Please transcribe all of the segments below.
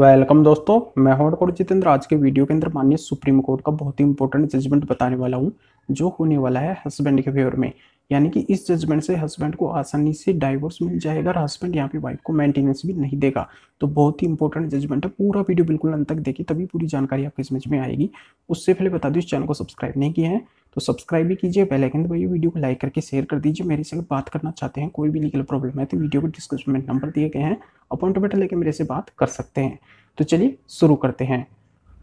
welcome दोस्तों मैं हूं और जितेंद्र आज के वीडियो के अंदर माननीय सुप्रीम कोर्ट का बहुत ही इंपॉर्टेंट जजमेंट बताने वाला हूं जो होने वाला है हस्बैंड के फेवर में यानी कि इस जजमेंट से हस्बैंड को आसानी से डाइवोर्स मिल जाएगा और हस्बैंड यहाँ पे वाइफ को मेंटेनेंस भी नहीं देगा तो बहुत ही इंपॉर्टेंट जजमेंट है पूरा वीडियो बिल्कुल अंत तक देखिए तभी पूरी जानकारी आपके समझ में आएगी उससे पहले बता दूँ इस चैनल को सब्सक्राइब नहीं किया है तो सब्सक्राइब भी कीजिए पहले आइकन दबाइए वीडियो को लाइक करके शेयर कर दीजिए मेरे से बात करना चाहते हैं कोई भी लीगल प्रॉब्लम है तो वीडियो को डिस्क्रिप्शन में नंबर दिए गए हैं अपॉइंटमेंट लेकर मेरे से बात कर सकते हैं तो चलिए शुरू करते हैं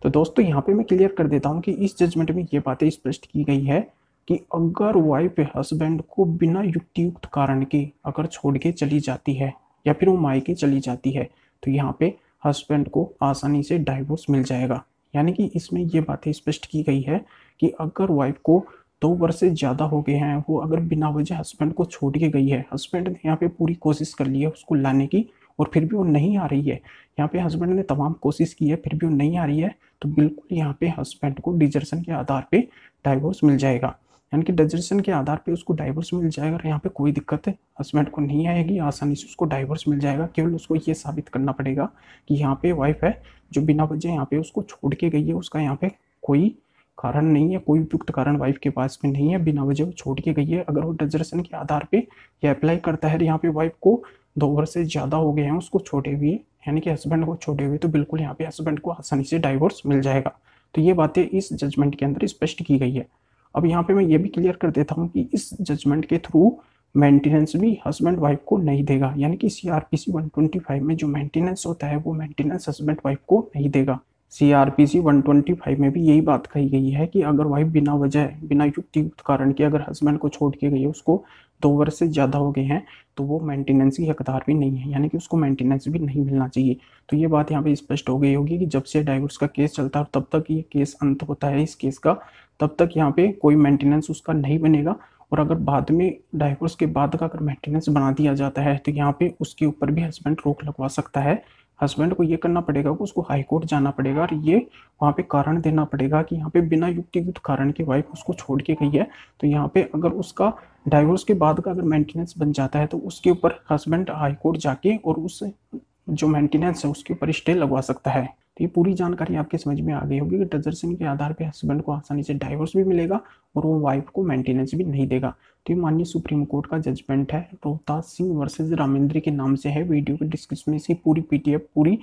तो दोस्तों यहाँ पे मैं क्लियर कर देता हूँ कि इस जजमेंट में ये बातें स्पष्ट की गई है कि अगर वाइफ हस्बैंड को बिना युक्तियुक्त कारण के अगर छोड़ के चली जाती है या फिर वो मायके चली जाती है तो यहाँ पे हस्बैंड को आसानी से डाइवोर्स मिल जाएगा यानी कि इसमें ये बातें स्पष्ट की गई है कि अगर वाइफ को दो वर्ष से ज़्यादा हो गए हैं वो अगर बिना वजह हस्बैंड को छोड़ के गई है हस्बैंड ने यहाँ पे पूरी कोशिश कर ली है उसको लाने की और फिर भी वो नहीं आ रही है यहाँ पे हस्बैंड ने तमाम कोशिश की है फिर भी वो नहीं आ रही है तो बिल्कुल यहाँ पे हस्बैंड को डिजर्सन के आधार पे डाइवोर्स मिल जाएगा यानी कि डेजर्शन के आधार पे उसको डाइवर्स मिल जाएगा और यहाँ पे कोई दिक्कत है हस्बैंड को नहीं आएगी आसानी से उसको डाइवर्स मिल जाएगा केवल उसको ये साबित करना पड़ेगा कि यहाँ पे वाइफ है जो बिना वजह यहाँ पे उसको छोड़ के गई है उसका यहाँ पे कोई कारण नहीं है कोई उपयुक्त कारण वाइफ के पास में नहीं है बिना वजह वो छोड़ के गई है अगर वो डेजर्शन के आधार पर यह अप्लाई करता है तो यहाँ पर वाइफ को दो वर्ष से ज़्यादा हो गए हैं उसको छोड़े हुए यानी कि हस्बैंड को छोड़े हुए तो बिल्कुल यहाँ पे हस्बैंड को आसानी से डाइवोर्स मिल जाएगा तो ये बातें इस जजमेंट के अंदर स्पष्ट की गई है अब यहाँ पे मैं ये भी क्लियर कर देता हूँ कि इस जजमेंट के थ्रू मेंटेनेंस भी हस्बैंड वाइफ को नहीं देगा यानी कि C R P C one twenty five में जो मेंटेनेंस होता है वो मेंटेनेंस हस्बैंड वाइफ को नहीं देगा C R P C one twenty five में भी यही बात कही गई है कि अगर वाइफ बिना वजह बिना युक्ति युक्त कारण के अगर हस्बैंड को छोड़ के गई है उसको दो वर्ष से ज़्यादा हो गए हैं तो वो मेंटेनेंस की हकदार भी नहीं है यानी कि उसको मेंटेनेंस भी नहीं मिलना चाहिए तो ये बात यहाँ पे स्पष्ट हो गई होगी कि जब से डाइवोर्स का केस चलता है तब तक ये केस अंत होता है इस केस का तब तक यहाँ पे कोई मेंटेनेंस उसका नहीं बनेगा और अगर बाद में डाइवोर्स के बाद का अगर मेंटेनेंस बना दिया जाता है तो यहाँ पे उसके ऊपर भी हस्बैंड रोक लगवा सकता है हस्बैंड को ये करना पड़ेगा कि उसको हाई कोर्ट जाना पड़ेगा और ये वहाँ पे कारण देना पड़ेगा कि यहाँ पे बिना युक्त कारण के वाइफ उसको छोड़ के गई है तो यहाँ पे अगर उसका डाइवोर्स के बाद का अगर मेंटेनेंस बन जाता है तो उसके ऊपर हस्बैंड हाई कोर्ट जाके और उस जो मेंटेनेंस है उसके ऊपर स्टे लगवा सकता है तो ये पूरी जानकारी आपके समझ में आ गई होगी कि डिजर्शन के आधार पर हस्बैंड को आसानी से डाइवोर्स भी मिलेगा और वो वाइफ को मेंटेनेंस भी नहीं देगा तो ये माननीय सुप्रीम कोर्ट का जजमेंट है रोहतास सिंह वर्सेज रामेंद्री के नाम से है वीडियो के डिस्क्रिप्शन में से पूरी पी पूरी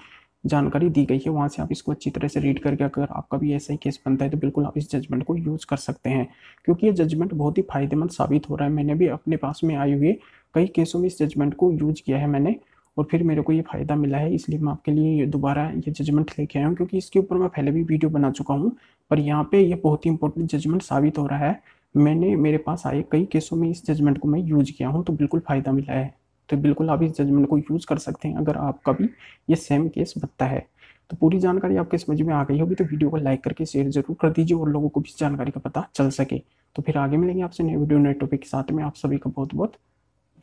जानकारी दी गई है वहाँ से आप इसको अच्छी तरह से रीड करके अगर आपका भी ऐसा ही केस बनता है तो बिल्कुल आप इस जजमेंट को यूज़ कर सकते हैं क्योंकि ये जजमेंट बहुत ही फायदेमंद साबित हो रहा है मैंने भी अपने पास में आए हुए कई केसों में इस जजमेंट को यूज किया है मैंने और फिर मेरे को ये फ़ायदा मिला है इसलिए मैं आपके लिए दोबारा ये जजमेंट लेके आया हूँ क्योंकि इसके ऊपर मैं पहले भी वीडियो बना चुका हूँ पर यहाँ पे ये बहुत ही इंपॉर्टेंट जजमेंट साबित हो रहा है मैंने मेरे पास आए कई केसों में इस जजमेंट को मैं यूज किया हूँ तो बिल्कुल फ़ायदा मिला है तो बिल्कुल आप इस जजमेंट को यूज़ कर सकते हैं अगर आपका भी ये सेम केस बनता है तो पूरी जानकारी आपके समझ में आ गई होगी तो वीडियो को लाइक करके शेयर जरूर कर दीजिए और लोगों को भी इस जानकारी का पता चल सके तो फिर आगे मिलेंगे आपसे नए वीडियो नए टॉपिक के साथ में आप सभी का बहुत बहुत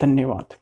धन्यवाद